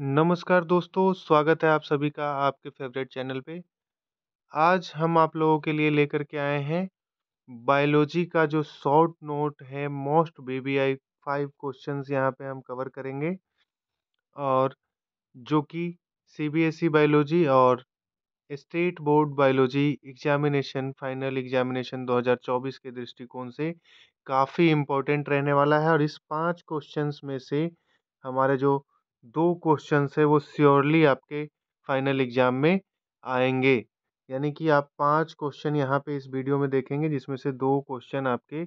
नमस्कार दोस्तों स्वागत है आप सभी का आपके फेवरेट चैनल पे आज हम आप लोगों के लिए लेकर के आए हैं बायोलॉजी का जो शॉर्ट नोट है मोस्ट बेबी आई फाइव क्वेश्चन यहाँ पे हम कवर करेंगे और जो कि सीबीएसई बायोलॉजी e और state board biology examination final examination 2024 के दृष्टिकोण से काफ़ी इम्पोर्टेंट रहने वाला है और इस पांच क्वेश्चंस में से हमारे जो दो क्वेश्चन है वो स्योरली आपके फाइनल एग्जाम में आएंगे यानी कि आप पांच क्वेश्चन यहाँ पे इस वीडियो में देखेंगे जिसमें से दो क्वेश्चन आपके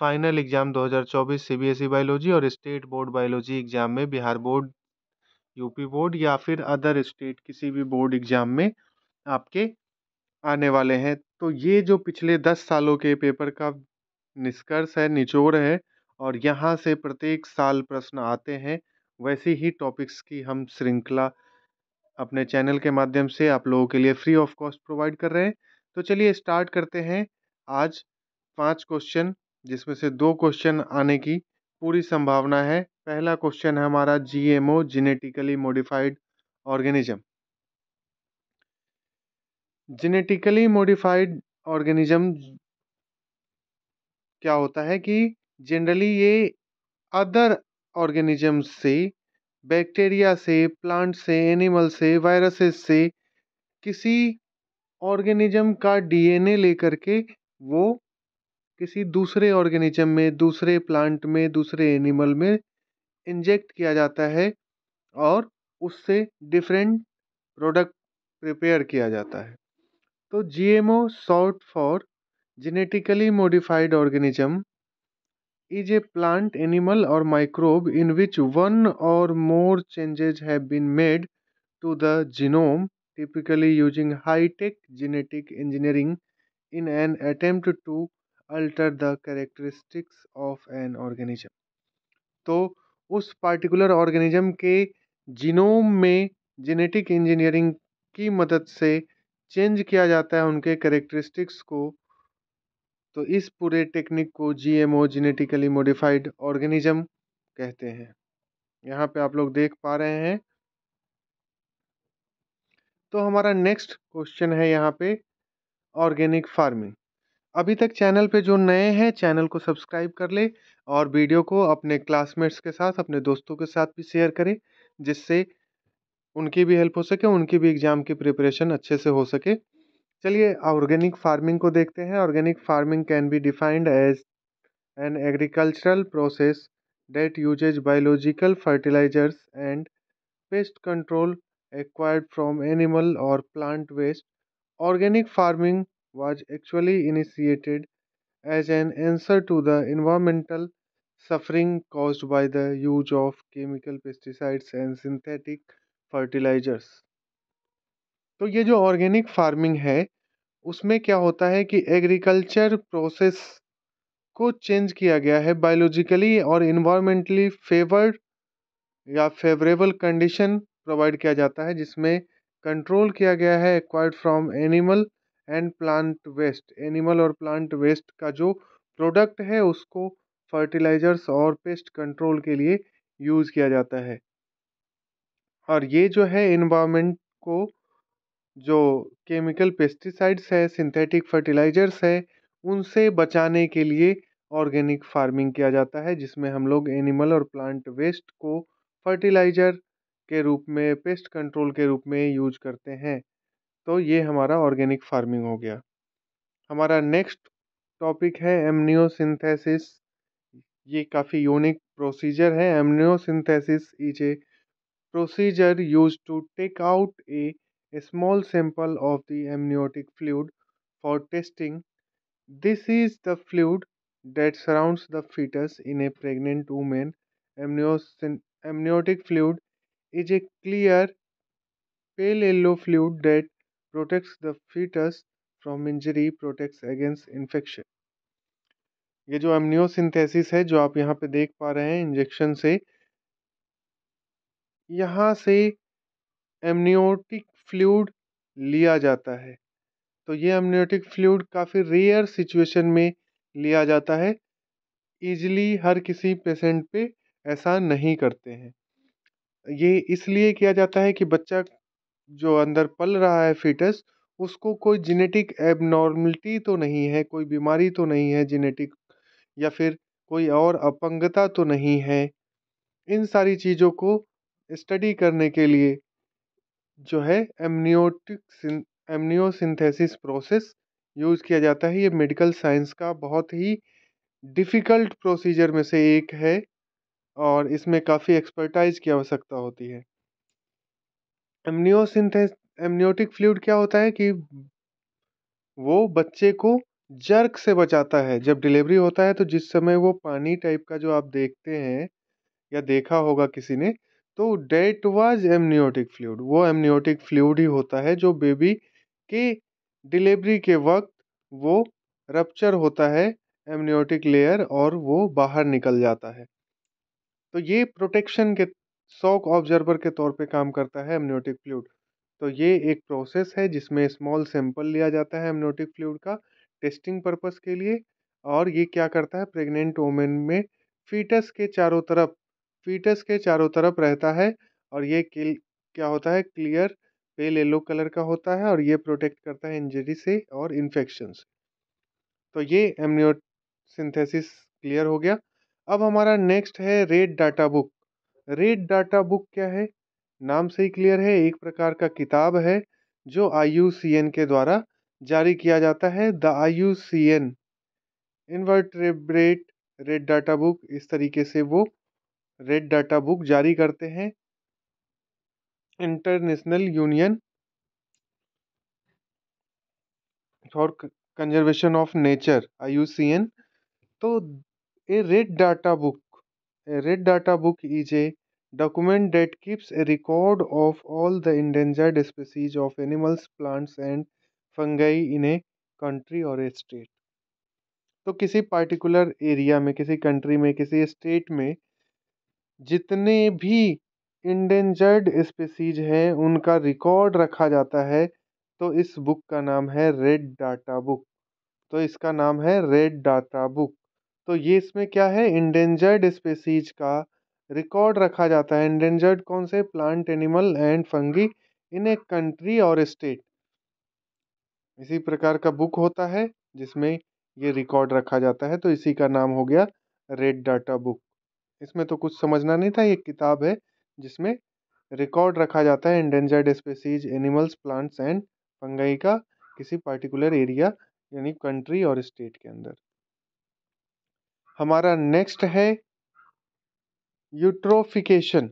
फाइनल एग्जाम 2024 सीबीएसई बायोलॉजी और स्टेट बोर्ड बायोलॉजी एग्जाम में बिहार बोर्ड यूपी बोर्ड या फिर अदर स्टेट किसी भी बोर्ड एग्जाम में आपके आने वाले हैं तो ये जो पिछले दस सालों के पेपर का निष्कर्ष है निचोड़ है और यहाँ से प्रत्येक साल प्रश्न आते हैं वैसे ही टॉपिक्स की हम श्रृंखला अपने चैनल के माध्यम से आप लोगों के लिए फ्री ऑफ कॉस्ट प्रोवाइड कर रहे हैं तो चलिए स्टार्ट करते हैं आज पांच क्वेश्चन जिसमें से दो क्वेश्चन आने की पूरी संभावना है पहला क्वेश्चन है हमारा GMO genetically modified organism genetically modified organism क्या होता है कि जनरली ये अदर ऑर्गेनिजम्स से बैक्टीरिया से प्लांट से एनिमल से वायरसेस से किसी ऑर्गेनिज्म का डी एन ए लेकर के वो किसी दूसरे ऑर्गेनिज्म में दूसरे प्लांट में दूसरे एनिमल में इंजेक्ट किया जाता है और उससे डिफरेंट प्रोडक्ट प्रिपेयर किया जाता है तो GMO short for genetically modified organism is a plant animal or microbe in which one or more changes have been made to the genome typically using hightech genetic engineering in an attempt to alter the characteristics of an organism तो उस particular organism के genome में genetic engineering की मदद से change किया जाता है उनके करेक्टरिस्टिक्स को तो इस पूरे टेक्निक को जीएमओ जेनेटिकली मॉडिफाइड ऑर्गेनिज्म कहते हैं यहाँ पे आप लोग देख पा रहे हैं तो हमारा नेक्स्ट क्वेश्चन है यहाँ पे ऑर्गेनिक फार्मिंग अभी तक चैनल पे जो नए हैं चैनल को सब्सक्राइब कर ले और वीडियो को अपने क्लासमेट्स के साथ अपने दोस्तों के साथ भी शेयर करें जिससे उनकी भी हेल्प हो सके उनकी भी एग्ज़ाम की प्रिपरेशन अच्छे से हो सके चलिए ऑर्गेनिक फार्मिंग को देखते हैं organic farming can be defined as an agricultural process that uses biological fertilisers and pest control acquired from animal और plant waste organic farming was actually initiated as an answer to the environmental suffering cause by the use of chemical pesticides and synthetic fertilisers तो ये जो organic farming है उसमें क्या होता है कि एग्रीकल्चर प्रोसेस को चेंज किया गया है बायोलॉजिकली और इन्वायरमेंटली फेवर्ड या फेवरेबल कंडीशन प्रोवाइड किया जाता है जिसमें कंट्रोल किया गया है acquired from animal and plant waste animal और प्लांट वेस्ट का जो प्रोडक्ट है उसको फर्टिलाइजर्स और पेस्ट कंट्रोल के लिए यूज़ किया जाता है और ये जो है इन्वामेंट को जो केमिकल पेस्टिसाइड्स है सिंथेटिक फर्टिलाइजर्स है उनसे बचाने के लिए ऑर्गेनिक फार्मिंग किया जाता है जिसमें हम लोग एनिमल और प्लांट वेस्ट को फर्टिलाइजर के रूप में पेस्ट कंट्रोल के रूप में यूज करते हैं तो ये हमारा ऑर्गेनिक फार्मिंग हो गया हमारा नेक्स्ट टॉपिक है एमनियोसिंथेसिस ये काफ़ी यूनिक प्रोसीजर है amniocentesis is a procedure use to take out a a small sample of the amniotic fluid for testing. This is the fluid that surrounds the fetus in a pregnant woman. Amniotic fluid is a clear pale yellow fluid that protects the fetus from injury, protects against infection. ये जो एमनियोसिंथेसिस है जो आप यहाँ पे देख पा रहे हैं इंजेक्शन से यहाँ से एमनियोटिक फ्लूड लिया जाता है तो ये एमनियोटिक फ्लूड काफ़ी रेयर सिचुएशन में लिया जाता है ईजिली हर किसी पेशेंट पे ऐसा नहीं करते हैं ये इसलिए किया जाता है कि बच्चा जो अंदर पल रहा है फिटस उसको कोई जेनेटिक एबनॉर्मलिटी तो नहीं है कोई बीमारी तो नहीं है जेनेटिक या फिर कोई और अपंगता तो नहीं है इन सारी चीज़ों को स्टडी करने के लिए जो है एमनियोटिक एमनियोसिंथेसिस प्रोसेस यूज़ किया जाता है ये मेडिकल साइंस का बहुत ही डिफ़िकल्ट प्रोसीजर में से एक है और इसमें काफ़ी एक्सपर्टाइज की आवश्यकता होती है एमनियोसिंथेस एमनियोटिक फ्लूड क्या होता है कि वो बच्चे को जर्क से बचाता है जब डिलीवरी होता है तो जिस समय वो पानी टाइप का जो आप देखते हैं या देखा होगा किसी ने तो डेट वाज एमनियोटिक फ्लूड वो एमनियोटिक फ्लूड ही होता है जो बेबी के डिलीवरी के वक्त वो रप्चर होता है एमनियोटिक लेयर और वो बाहर निकल जाता है तो ये प्रोटेक्शन के शॉक ऑब्जर्वर के तौर पे काम करता है एमनियोटिक फ्लूड तो ये एक प्रोसेस है जिसमें स्मॉल सैंपल लिया जाता है एमनियोटिक फ्लूड का टेस्टिंग पर्पस के लिए और ये क्या करता है प्रेग्नेंट वोमेन में फीटस के चारों तरफ फीटस के चारों तरफ रहता है और ये किल क्या होता है क्लियर पेल येलो कलर का होता है और ये प्रोटेक्ट करता है इंजरी से और इन्फेक्शन तो ये एमनियोसिंथेसिस क्लियर हो गया अब हमारा नेक्स्ट है red data book red data book क्या है नाम से ही क्लियर है एक प्रकार का किताब है जो आई के द्वारा जारी किया जाता है the I U C N invertebrate red data book इस तरीके से वो रेड डाटा बुक जारी करते हैं international union for conservation of nature आई तो a red data book red data book is a document that keeps a record of all the endangered species of animals plants and fungi in a country और a state तो किसी particular area में किसी country में किसी state में जितने भी इंडेंजर्ड स्पीसीज हैं उनका रिकॉर्ड रखा जाता है तो इस बुक का नाम है रेड डाटा बुक तो इसका नाम है रेड डाटा बुक तो ये इसमें क्या है इंडेंजर्ड स्पीसीज का रिकॉर्ड रखा जाता है इंडेंजर्ड कौन से plant animal and fungi in a country और स्टेट इसी प्रकार का बुक होता है जिसमें ये रिकॉर्ड रखा जाता है तो इसी का नाम हो गया रेड डाटा बुक इसमें तो कुछ समझना नहीं था ये किताब है जिसमें रिकॉर्ड रखा जाता है endangered species animals plants and fungi का किसी पार्टिकुलर एरिया यानी कंट्री और स्टेट के अंदर हमारा नेक्स्ट है eutrophication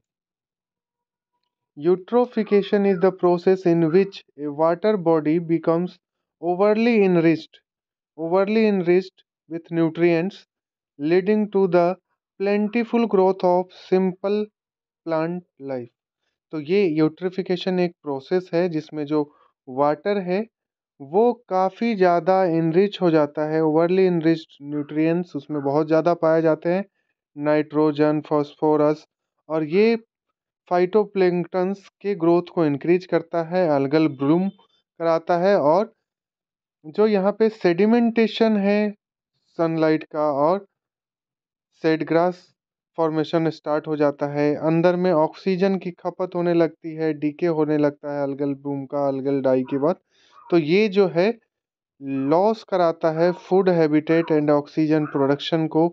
eutrophication is the process in which a water body becomes overly enriched overly enriched with nutrients leading to the plentiful growth of simple plant life तो ये eutrophication एक process है जिसमें जो वाटर है वो काफ़ी ज़्यादा इनरिच हो जाता है ओवरली इनरिच न्यूट्रिएंट्स उसमें बहुत ज़्यादा पाए जाते हैं नाइट्रोजन फॉस्फोरस और ये फाइटोप्लैंक्टन्स के ग्रोथ को इंक्रीज करता है अलगल ब्लूम कराता है और जो यहाँ पे सेडिमेंटेशन है सनलाइट का और सेड ग्रास फॉर्मेशन स्टार्ट हो जाता है अंदर में ऑक्सीजन की खपत होने लगती है डीके होने लगता है अलगल ब्लूम का अलगल डाई के बाद तो ये जो है लॉस कराता है food habitat and oxygen production को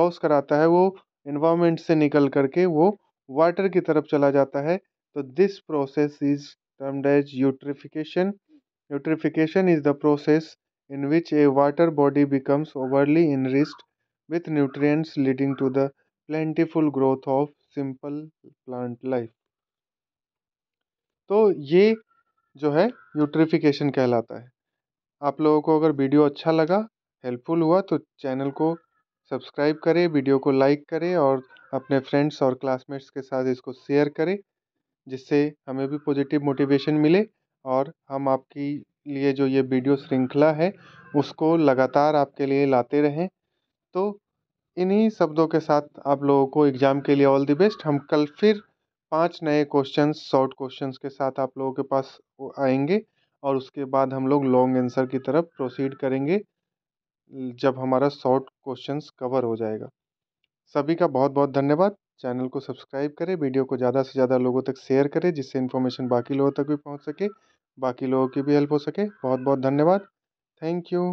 लॉस कराता है वो इन्वामेंट से निकल करके वो वाटर की तरफ चला जाता है तो this process is termed as eutrophication eutrophication is the process in which a water body becomes overly enriched with nutrients leading to the plentiful growth of simple plant life तो ये जो है यूट्रिफिकेशन कहलाता है आप लोगों को अगर वीडियो अच्छा लगा हेल्पफुल हुआ तो चैनल को सब्सक्राइब करें वीडियो को लाइक करें और अपने फ्रेंड्स और क्लासमेट्स के साथ इसको शेयर करें जिससे हमें भी पॉजिटिव मोटिवेशन मिले और हम आपकी लिए जो ये वीडियो श्रृंखला है उसको लगातार आपके लिए लाते रहें तो इन्हीं शब्दों के साथ आप लोगों को एग्ज़ाम के लिए ऑल दी बेस्ट हम कल फिर पाँच नए क्वेश्चंस शॉर्ट क्वेश्चंस के साथ आप लोगों के पास आएंगे और उसके बाद हम लोग लॉन्ग आंसर की तरफ प्रोसीड करेंगे जब हमारा शॉर्ट क्वेश्चंस कवर हो जाएगा सभी का बहुत बहुत धन्यवाद चैनल को सब्सक्राइब करें वीडियो को ज़्यादा से ज़्यादा लोगों तक शेयर करें जिससे इन्फॉर्मेशन बाकी लोगों तक भी पहुंच सके बाकी लोगों की भी हेल्प हो सके बहुत बहुत धन्यवाद थैंक यू